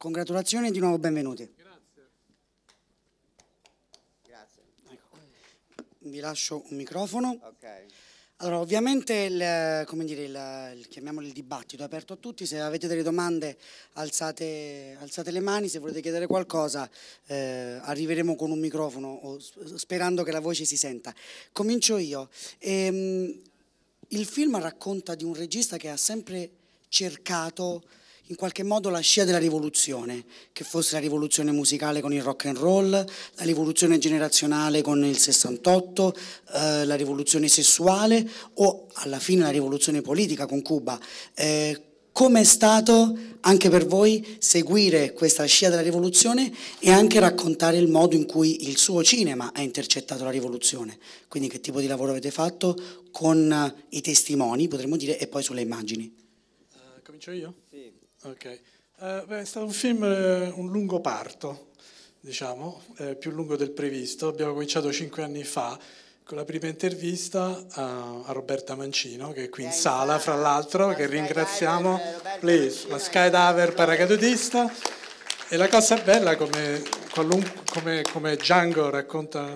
Congratulazioni e di nuovo benvenuti. Grazie. Ecco. Vi lascio un microfono. Okay. Allora, ovviamente, il, dire, il, il, chiamiamolo il dibattito è aperto a tutti, se avete delle domande alzate, alzate le mani, se volete chiedere qualcosa eh, arriveremo con un microfono sperando che la voce si senta. Comincio io. Ehm, il film racconta di un regista che ha sempre cercato in qualche modo la scia della rivoluzione, che fosse la rivoluzione musicale con il rock and roll, la rivoluzione generazionale con il 68, eh, la rivoluzione sessuale o alla fine la rivoluzione politica con Cuba. Eh, è stato anche per voi seguire questa scia della rivoluzione e anche raccontare il modo in cui il suo cinema ha intercettato la rivoluzione? Quindi che tipo di lavoro avete fatto con i testimoni, potremmo dire, e poi sulle immagini? Eh, comincio io? Sì. Ok. Uh, beh, è stato un film, uh, un lungo parto, diciamo, uh, più lungo del previsto. Abbiamo cominciato cinque anni fa con la prima intervista a, a Roberta Mancino, che è qui in sala, fra l'altro, la che ringraziamo, diver, please, la skydiver paracadutista. E la cosa bella, come come, come, Django racconta,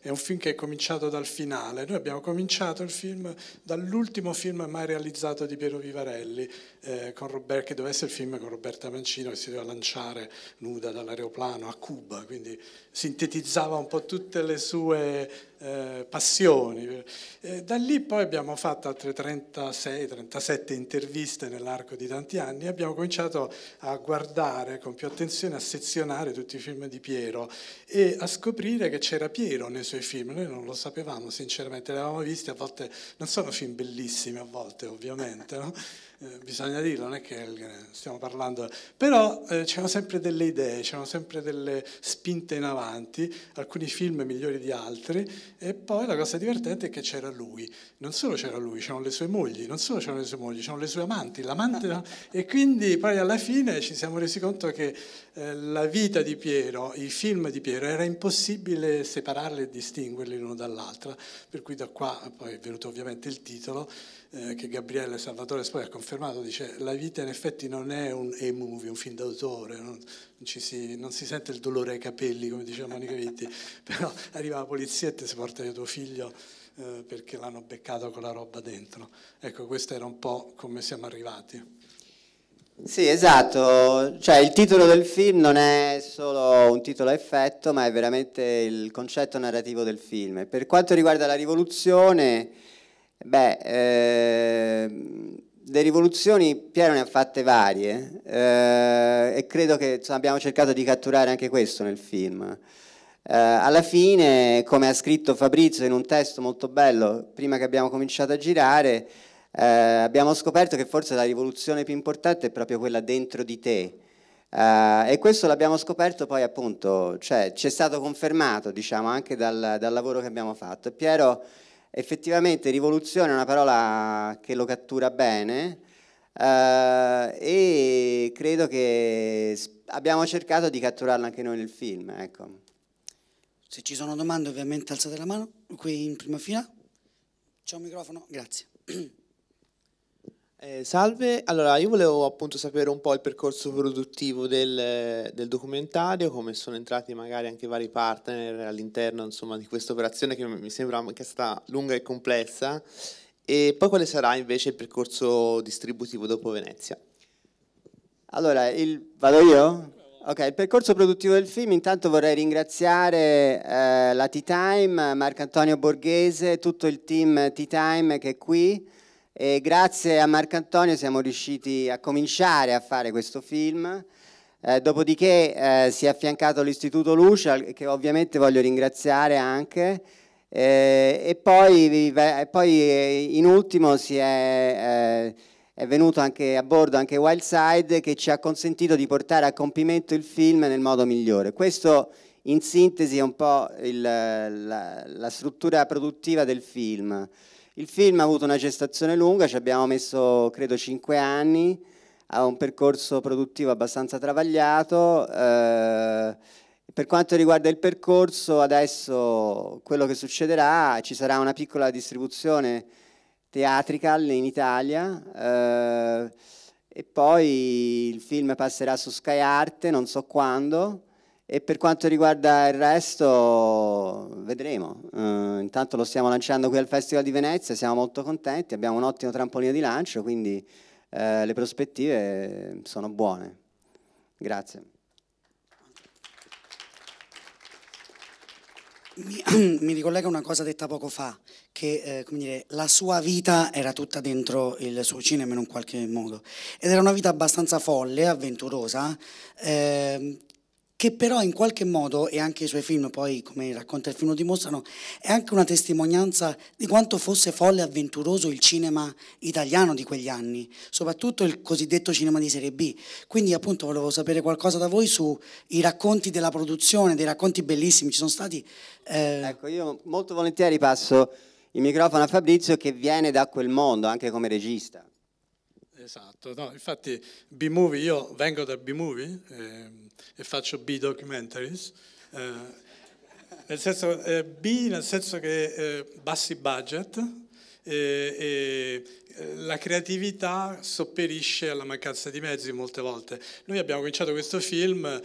è un film che è cominciato dal finale. Noi abbiamo cominciato il film dall'ultimo film mai realizzato di Piero Vivarelli, eh, Robert, che doveva essere il film con Roberta Mancino che si doveva lanciare nuda dall'aeroplano a Cuba, quindi sintetizzava un po' tutte le sue eh, passioni. Eh, da lì poi abbiamo fatto altre 36-37 interviste nell'arco di tanti anni e abbiamo cominciato a guardare con più attenzione, a sezionare tutti i film di Piero e a scoprire che c'era Piero nei suoi film. Noi non lo sapevamo sinceramente, l'avevamo avevamo visti, a volte non sono film bellissimi, a volte ovviamente, no? Eh, bisogna dirlo, non è che eh, stiamo parlando, però eh, c'erano sempre delle idee, c'erano sempre delle spinte in avanti, alcuni film migliori di altri e poi la cosa divertente è che c'era lui, non solo c'era lui, c'erano le sue mogli, non solo c'erano le sue mogli, c'erano le sue amanti, l'amante e quindi poi alla fine ci siamo resi conto che eh, la vita di Piero, i film di Piero era impossibile separarli e distinguerli l'uno dall'altro, per cui da qua eh, poi è venuto ovviamente il titolo eh, che Gabriele Salvatore poi ha confermato, dice la vita in effetti non è un e-movie, un film d'autore, non, si, non, si, sente il dolore ai capelli come diceva Monica Vitti, però arriva la polizia e ti si porta via tuo figlio eh, perché l'hanno beccato con la roba dentro. Ecco, questo era un po' come siamo arrivati. Sì, esatto, cioè il titolo del film non è solo un titolo a effetto, ma è veramente il concetto narrativo del film. Per quanto riguarda la rivoluzione, Beh, eh, le rivoluzioni Piero ne ha fatte varie eh, e credo che insomma, abbiamo cercato di catturare anche questo nel film. Eh, alla fine, come ha scritto Fabrizio in un testo molto bello, prima che abbiamo cominciato a girare, eh, abbiamo scoperto che forse la rivoluzione più importante è proprio quella dentro di te. Eh, e questo l'abbiamo scoperto poi appunto, cioè, ci è stato confermato diciamo, anche dal, dal lavoro che abbiamo fatto. Piero effettivamente rivoluzione è una parola che lo cattura bene eh, e credo che abbiamo cercato di catturarla anche noi nel film. Ecco. Se ci sono domande ovviamente alzate la mano, qui in prima fila. C'è un microfono, grazie. Eh, salve, allora io volevo appunto sapere un po' il percorso produttivo del, del documentario, come sono entrati magari anche vari partner all'interno insomma, di questa operazione che mi sembra che è stata lunga e complessa e poi quale sarà invece il percorso distributivo dopo Venezia? Allora, il, vado io? Ok, il percorso produttivo del film, intanto vorrei ringraziare eh, la T-Time, Marco Antonio Borghese, tutto il team T-Time che è qui, e grazie a Marcantonio siamo riusciti a cominciare a fare questo film. Eh, dopodiché eh, si è affiancato l'Istituto Lucia, che ovviamente voglio ringraziare anche, eh, e poi, poi, eh, in ultimo si è, eh, è, venuto anche a bordo anche Wildside, che ci ha consentito di portare a compimento il film nel modo migliore. Questo in sintesi è un po' il, la, la struttura produttiva del film. Il film ha avuto una gestazione lunga, ci abbiamo messo credo 5 anni, ha un percorso produttivo abbastanza travagliato. Eh, per quanto riguarda il percorso, adesso quello che succederà, ci sarà una piccola distribuzione teatrical in Italia eh, e poi il film passerà su Sky Arte, non so quando, e per quanto riguarda il resto, vedremo. Uh, intanto lo stiamo lanciando qui al Festival di Venezia, siamo molto contenti, abbiamo un ottimo trampolino di lancio, quindi uh, le prospettive sono buone. Grazie. Mi, mi ricollega una cosa detta poco fa, che eh, dire, la sua vita era tutta dentro il suo cinema in un qualche modo ed era una vita abbastanza folle, avventurosa, eh, che però in qualche modo, e anche i suoi film poi, come racconta il film, lo dimostrano, è anche una testimonianza di quanto fosse folle e avventuroso il cinema italiano di quegli anni, soprattutto il cosiddetto cinema di serie B. Quindi appunto volevo sapere qualcosa da voi sui racconti della produzione, dei racconti bellissimi, ci sono stati... Eh... Ecco, io molto volentieri passo il microfono a Fabrizio che viene da quel mondo, anche come regista. Esatto, no, infatti B-Movie, io vengo da B-Movie eh, e faccio B-Documentaries, eh, nel senso, eh, B nel senso che eh, bassi budget eh, e eh, la creatività sopperisce alla mancanza di mezzi molte volte. Noi abbiamo cominciato questo film, eh,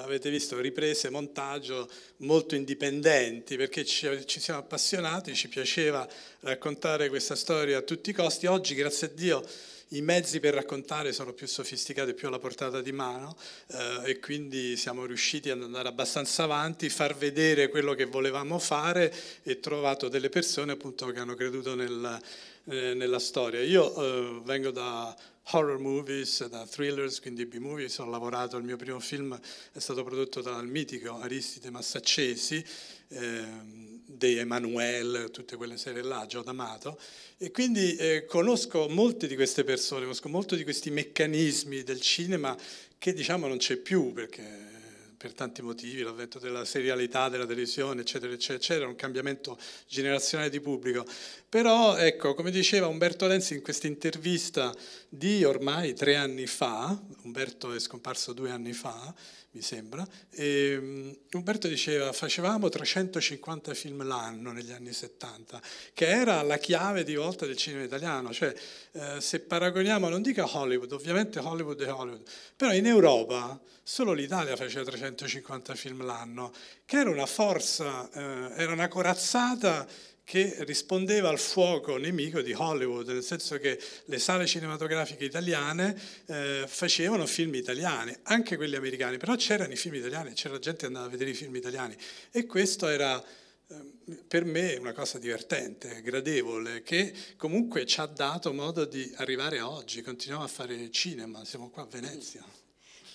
avete visto riprese, montaggio molto indipendenti perché ci, ci, siamo appassionati, ci piaceva raccontare questa storia a tutti i costi. Oggi, grazie a Dio, i mezzi per raccontare sono più sofisticati, più alla portata di mano eh, e quindi siamo riusciti ad andare abbastanza avanti, far vedere quello che volevamo fare e trovato delle persone appunto che hanno creduto nel eh, nella storia. Io eh, vengo da horror movies, da thrillers, quindi B-movies, ho lavorato, il mio primo film è stato prodotto dal mitico Aristide Massaccesi, eh, dei Emanuele, tutte quelle serie là, Gio D'Amato, e quindi eh, conosco molte di queste persone, conosco molti di questi meccanismi del cinema che diciamo non c'è più perché per tanti motivi, l'avvento della serialità della televisione, eccetera, eccetera, eccetera, un cambiamento generazionale di pubblico. Però, ecco, come diceva Umberto Lenzi in questa intervista di ormai tre anni fa, Umberto è scomparso due anni fa, mi sembra. E, ehm, Umberto diceva, facevamo 350 film l'anno negli anni 70, che era la chiave di volta del cinema italiano. Cioè, eh, se paragoniamo, non dica Hollywood, ovviamente Hollywood è Hollywood, però in Europa solo l'Italia faceva 350 film l'anno, che era una forza, eh, era una corazzata che rispondeva al fuoco nemico di Hollywood, nel senso che le sale cinematografiche italiane eh, facevano film italiani, anche quelli americani, però c'erano i film italiani, c'era gente che andava a vedere i film italiani e questo era ehm, per me è una cosa divertente, gradevole, che comunque ci ha dato modo di arrivare a oggi, continuiamo a fare cinema, siamo qua a Venezia.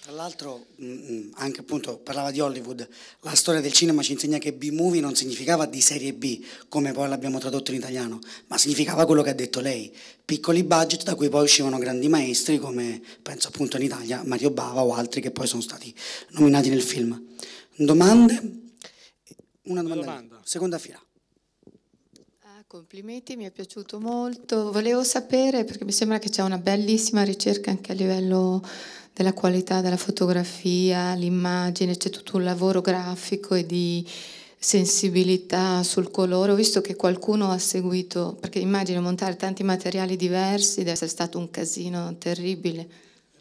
Tra l'altro, mm, mm, anche appunto parlava di Hollywood, la storia del cinema ci insegna che B-movie non significava di serie B, come poi l'abbiamo tradotto in italiano, ma significava quello che ha detto lei, piccoli budget da cui poi uscivano grandi maestri come penso appunto in Italia Mario Bava o altri che poi sono stati nominati nel film. Domande? Una domanda. Una domanda. Seconda fila. Complimenti, mi è piaciuto molto. Volevo sapere, perché mi sembra che c'è una bellissima ricerca anche a livello della qualità della fotografia, l'immagine, c'è tutto un lavoro grafico e di sensibilità sul colore. Ho visto che qualcuno ha seguito, perché immagino montare tanti materiali diversi deve essere stato un casino terribile.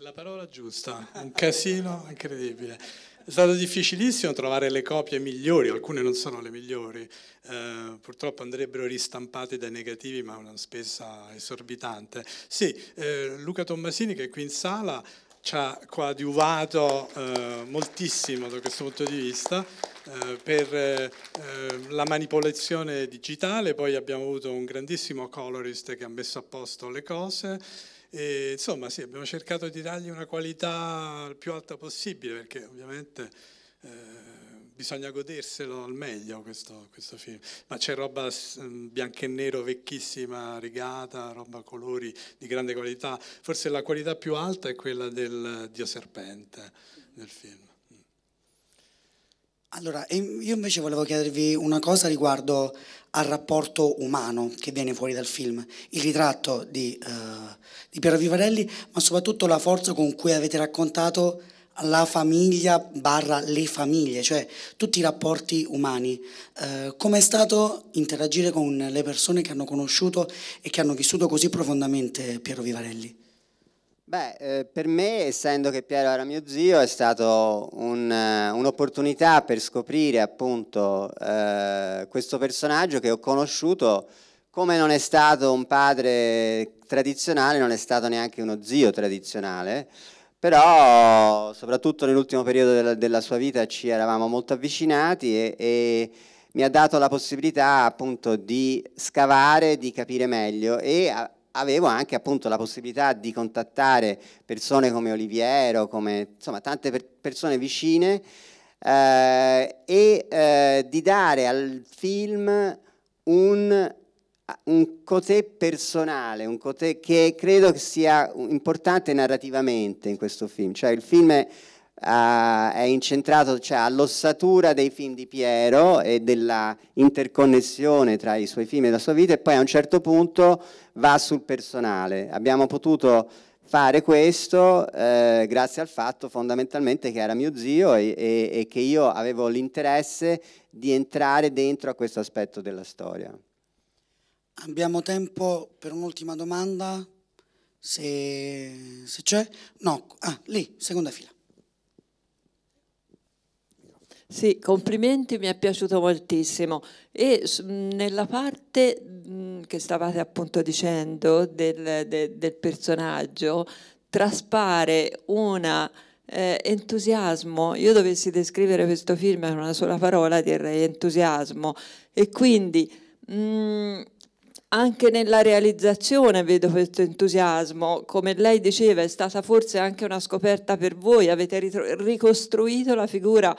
La parola giusta, un casino incredibile. È stato difficilissimo trovare le copie migliori, alcune non sono le migliori, eh, purtroppo andrebbero ristampate dai negativi ma è una spesa esorbitante. Sì, eh, Luca Tommasini che è qui in sala ci ha coadiuvato eh, moltissimo da questo punto di vista eh, per eh, la manipolazione digitale, poi abbiamo avuto un grandissimo colorist che ha messo a posto le cose, e, insomma, sì, abbiamo cercato di dargli una qualità il più alta possibile, perché ovviamente eh, bisogna goderselo al meglio questo, questo film. Ma c'è roba mh, mm, bianco e nero vecchissima, rigata, roba colori di grande qualità. Forse la qualità più alta è quella del Dio Serpente nel film. Allora, io invece volevo chiedervi una cosa riguardo al rapporto umano che viene fuori dal film, il ritratto di, uh, di Piero Vivarelli, ma soprattutto la forza con cui avete raccontato la famiglia barra le famiglie, cioè tutti i rapporti umani. Eh, Come è stato interagire con le persone che hanno conosciuto e che hanno vissuto così profondamente Piero Vivarelli? Beh, eh, per me, essendo che Piero era mio zio, è stata eh, un'opportunità per scoprire appunto eh, questo personaggio che ho conosciuto come non è stato un padre tradizionale, non è stato neanche uno zio tradizionale, però soprattutto nell'ultimo periodo della, della, sua vita ci eravamo molto avvicinati e, e mi ha dato la possibilità appunto di scavare, di capire meglio e avevo anche appunto la possibilità di contattare persone come Oliviero, come insomma tante per persone vicine eh, e eh, di dare al film un, un cos'è personale, un cotè che credo sia importante narrativamente in questo film, cioè il film è Uh, è incentrato cioè, all'ossatura dei film di Piero e della interconnessione tra i suoi film e la sua vita e poi a un certo punto va sul personale. Abbiamo potuto fare questo eh, grazie al fatto fondamentalmente che era mio zio e, e, e che io avevo l'interesse di entrare dentro a questo aspetto della storia. Abbiamo tempo per un'ultima domanda, se, se c'è. No, ah, lì, seconda fila. Sì, complimenti, mi è piaciuto moltissimo. E nella parte che stavate appunto dicendo del, de, del personaggio, traspare un eh, entusiasmo. Io dovessi descrivere questo film con una sola parola, direi entusiasmo. E quindi mh, anche nella realizzazione vedo questo entusiasmo. Come lei diceva, è stata forse anche una scoperta per voi, avete ricostruito la figura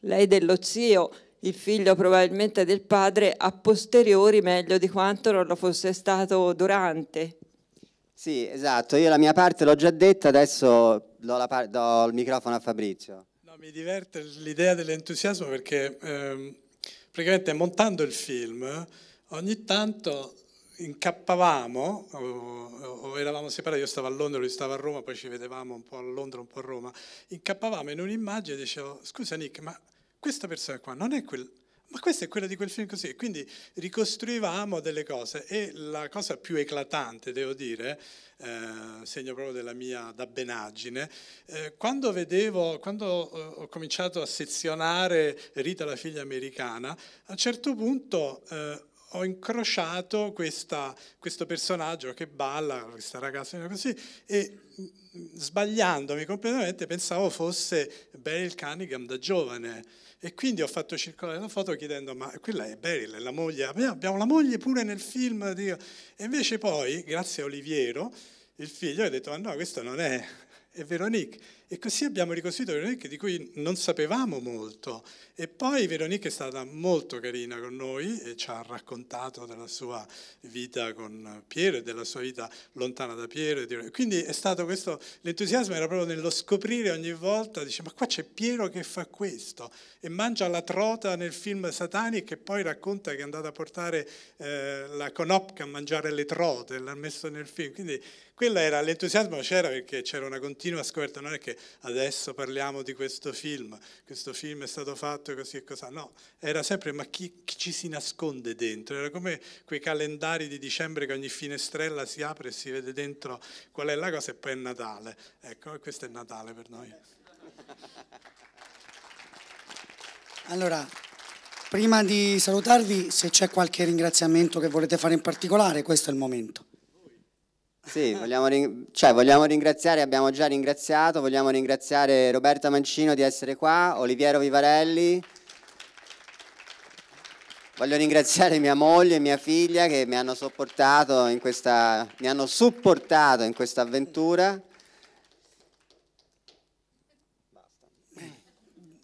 lei dello zio, il figlio probabilmente del padre, a posteriori meglio di quanto non lo fosse stato durante. Sì, esatto, io la mia parte l'ho già detta, adesso do, do, il microfono a Fabrizio. No, mi diverte l'idea dell'entusiasmo perché ehm, praticamente montando il film ogni tanto incappavamo, o, eravamo separati, io stavo a Londra, lui stava a Roma, poi ci vedevamo un po' a Londra, un po' a Roma, incappavamo in un'immagine e dicevo, scusa Nick, ma questa persona qua non è quel... Ma questa è quella di quel film così, quindi ricostruivamo delle cose e la cosa più eclatante, devo dire, eh, segno proprio della mia dabbenaggine, eh, quando vedevo, quando eh, ho cominciato a sezionare Rita la figlia americana, a un certo punto eh, ho incrociato questa, questo personaggio che balla, questa ragazza così, e mm, sbagliandomi completamente pensavo fosse Beryl Cunningham da giovane. E quindi ho fatto circolare la foto chiedendo, ma quella è Beryl, è la moglie, abbiamo la moglie pure nel film. Di... E invece poi, grazie a Oliviero, il figlio, ha detto, ma no, questo non è, è Veronique. E così abbiamo ricostruito Veronique di cui non sapevamo molto. E poi Veronique è stata molto carina con noi e ci ha raccontato della sua vita con Piero e della sua vita lontana da Piero. Quindi è stato questo, l'entusiasmo era proprio nello scoprire ogni volta, dice ma qua c'è Piero che fa questo e mangia la trota nel film Satanic e poi racconta che è andato a portare eh, la conopca a mangiare le trote, l'ha messo nel film. Quindi quello era l'entusiasmo c'era perché c'era una continua scoperta, non è che adesso parliamo di questo film, questo film è stato fatto così e cos'ha. No, era sempre ma chi, chi ci si nasconde dentro? Era come quei calendari di dicembre che ogni finestrella si apre e si vede dentro qual è la cosa e poi è Natale. Ecco, questo è Natale per noi. Allora, prima di salutarvi, se c'è qualche ringraziamento che volete fare in particolare, questo è il momento. Sì, eh. vogliamo, ring- cioè, vogliamo, ringraziare, abbiamo già ringraziato, vogliamo ringraziare Roberta Mancino di essere qua, Oliviero Vivarelli. Voglio ringraziare mia moglie e mia figlia che mi hanno sopportato in questa, mi hanno supportato in questa avventura.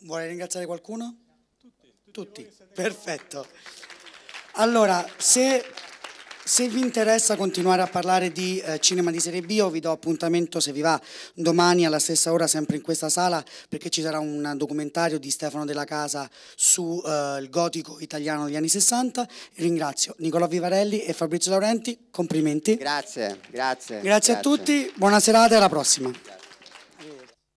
Vuole ringraziare qualcuno? Tutti. Tutti. Perfetto. Allora, se se vi interessa continuare a parlare di eh, cinema di Serie B, io vi do appuntamento, se vi va, domani alla stessa ora, sempre in questa sala, perché ci sarà un documentario di Stefano Della Casa sul eh, gotico italiano degli anni 60. Ringrazio Nicola Vivarelli e Fabrizio Laurenti, complimenti. Grazie, grazie. Grazie, grazie. a tutti, buona serata e alla prossima. Grazie.